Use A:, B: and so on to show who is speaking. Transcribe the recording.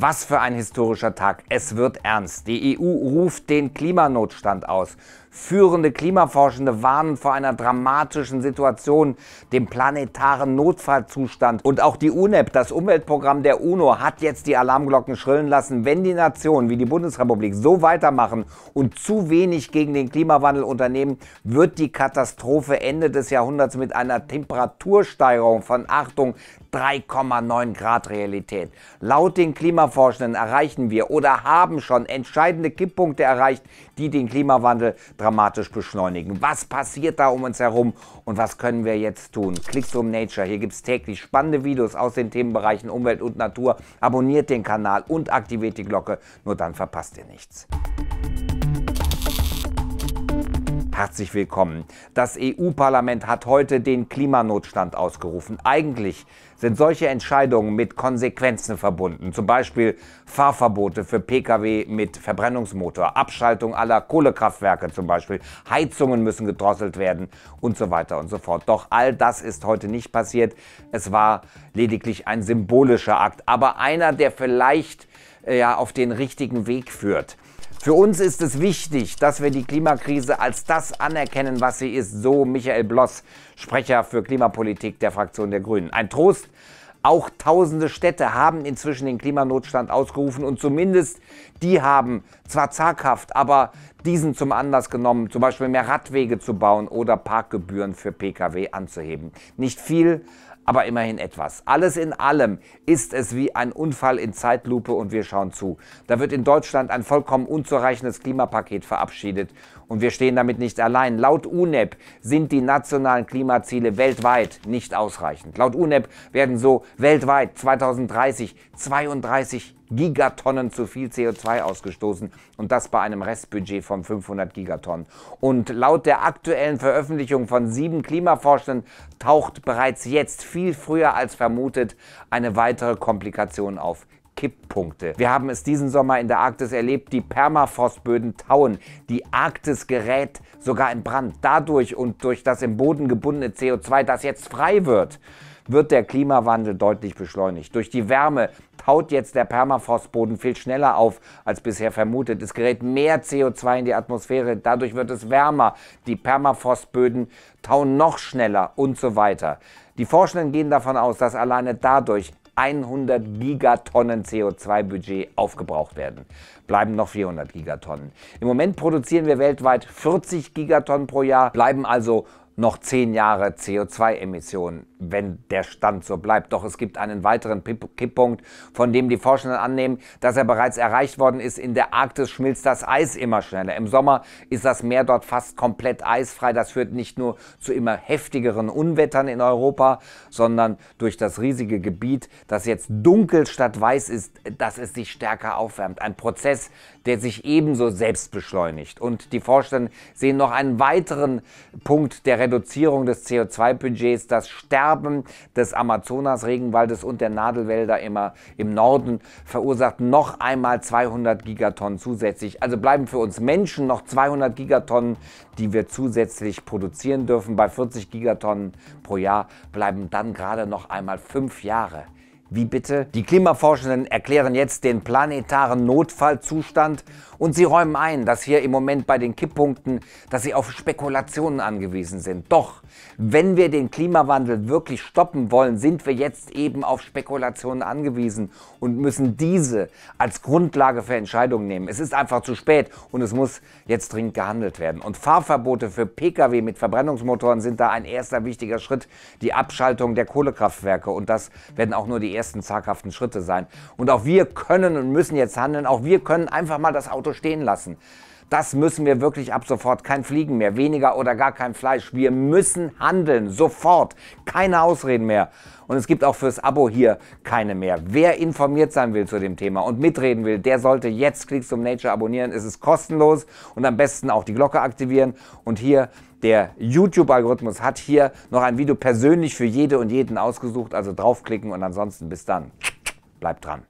A: Was für ein historischer Tag. Es wird ernst. Die EU ruft den Klimanotstand aus. Führende Klimaforschende warnen vor einer dramatischen Situation, dem planetaren Notfallzustand. Und auch die UNEP, das Umweltprogramm der UNO, hat jetzt die Alarmglocken schrillen lassen. Wenn die Nationen wie die Bundesrepublik so weitermachen und zu wenig gegen den Klimawandel unternehmen, wird die Katastrophe Ende des Jahrhunderts mit einer Temperatursteigerung von Achtung 3,9 Grad Realität. Laut den Klimaforschenden erreichen wir oder haben schon entscheidende Kipppunkte erreicht, die den Klimawandel dramatisch beschleunigen. Was passiert da um uns herum und was können wir jetzt tun? Klickt um Nature. Hier gibt es täglich spannende Videos aus den Themenbereichen Umwelt und Natur. Abonniert den Kanal und aktiviert die Glocke, nur dann verpasst ihr nichts. Herzlich willkommen. Das EU-Parlament hat heute den Klimanotstand ausgerufen. Eigentlich sind solche Entscheidungen mit Konsequenzen verbunden. Zum Beispiel Fahrverbote für Pkw mit Verbrennungsmotor, Abschaltung aller Kohlekraftwerke zum Beispiel, Heizungen müssen gedrosselt werden und so weiter und so fort. Doch all das ist heute nicht passiert. Es war lediglich ein symbolischer Akt, aber einer, der vielleicht äh, ja, auf den richtigen Weg führt. Für uns ist es wichtig, dass wir die Klimakrise als das anerkennen, was sie ist, so Michael Bloss, Sprecher für Klimapolitik der Fraktion der Grünen. Ein Trost, auch tausende Städte haben inzwischen den Klimanotstand ausgerufen und zumindest die haben zwar zaghaft, aber diesen zum Anlass genommen, zum Beispiel mehr Radwege zu bauen oder Parkgebühren für Pkw anzuheben. Nicht viel, aber immerhin etwas. Alles in allem ist es wie ein Unfall in Zeitlupe und wir schauen zu. Da wird in Deutschland ein vollkommen unzureichendes Klimapaket verabschiedet und wir stehen damit nicht allein. Laut UNEP sind die nationalen Klimaziele weltweit nicht ausreichend. Laut UNEP werden so weltweit 2030 32 Gigatonnen zu viel CO2 ausgestoßen und das bei einem Restbudget von 500 Gigatonnen. Und laut der aktuellen Veröffentlichung von sieben Klimaforschenden taucht bereits jetzt viel früher als vermutet eine weitere Komplikation auf. Kipppunkte. Wir haben es diesen Sommer in der Arktis erlebt, die Permafrostböden tauen, die Arktis gerät sogar in Brand. Dadurch und durch das im Boden gebundene CO2, das jetzt frei wird, wird der Klimawandel deutlich beschleunigt. Durch die Wärme, haut jetzt der Permafrostboden viel schneller auf als bisher vermutet. Es gerät mehr CO2 in die Atmosphäre, dadurch wird es wärmer, die Permafrostböden tauen noch schneller und so weiter. Die Forschenden gehen davon aus, dass alleine dadurch 100 Gigatonnen CO2-Budget aufgebraucht werden. Bleiben noch 400 Gigatonnen. Im Moment produzieren wir weltweit 40 Gigatonnen pro Jahr, bleiben also noch zehn Jahre CO2-Emissionen, wenn der Stand so bleibt. Doch es gibt einen weiteren Kipppunkt, von dem die Forschenden annehmen, dass er bereits erreicht worden ist. In der Arktis schmilzt das Eis immer schneller. Im Sommer ist das Meer dort fast komplett eisfrei. Das führt nicht nur zu immer heftigeren Unwettern in Europa, sondern durch das riesige Gebiet, das jetzt dunkel statt weiß ist, dass es sich stärker aufwärmt. Ein Prozess, der sich ebenso selbst beschleunigt. Und die Forschenden sehen noch einen weiteren Punkt der Reduzierung des CO2-Budgets, das Sterben des Amazonas-Regenwaldes und der Nadelwälder immer im Norden verursacht noch einmal 200 Gigatonnen zusätzlich. Also bleiben für uns Menschen noch 200 Gigatonnen, die wir zusätzlich produzieren dürfen. Bei 40 Gigatonnen pro Jahr bleiben dann gerade noch einmal fünf Jahre. Wie bitte? Die Klimaforschenden erklären jetzt den planetaren Notfallzustand und sie räumen ein, dass hier im Moment bei den Kipppunkten, dass sie auf Spekulationen angewiesen sind. Doch, wenn wir den Klimawandel wirklich stoppen wollen, sind wir jetzt eben auf Spekulationen angewiesen und müssen diese als Grundlage für Entscheidungen nehmen. Es ist einfach zu spät und es muss jetzt dringend gehandelt werden. Und Fahrverbote für Pkw mit Verbrennungsmotoren sind da ein erster wichtiger Schritt. Die Abschaltung der Kohlekraftwerke und das werden auch nur die ersten zaghaften Schritte sein. Und auch wir können und müssen jetzt handeln. Auch wir können einfach mal das Auto stehen lassen. Das müssen wir wirklich ab sofort. Kein Fliegen mehr, weniger oder gar kein Fleisch. Wir müssen handeln, sofort. Keine Ausreden mehr. Und es gibt auch fürs Abo hier keine mehr. Wer informiert sein will zu dem Thema und mitreden will, der sollte jetzt Klicks zum Nature abonnieren. Es ist kostenlos und am besten auch die Glocke aktivieren. Und hier der YouTube-Algorithmus hat hier noch ein Video persönlich für jede und jeden ausgesucht. Also draufklicken und ansonsten bis dann. Bleibt dran.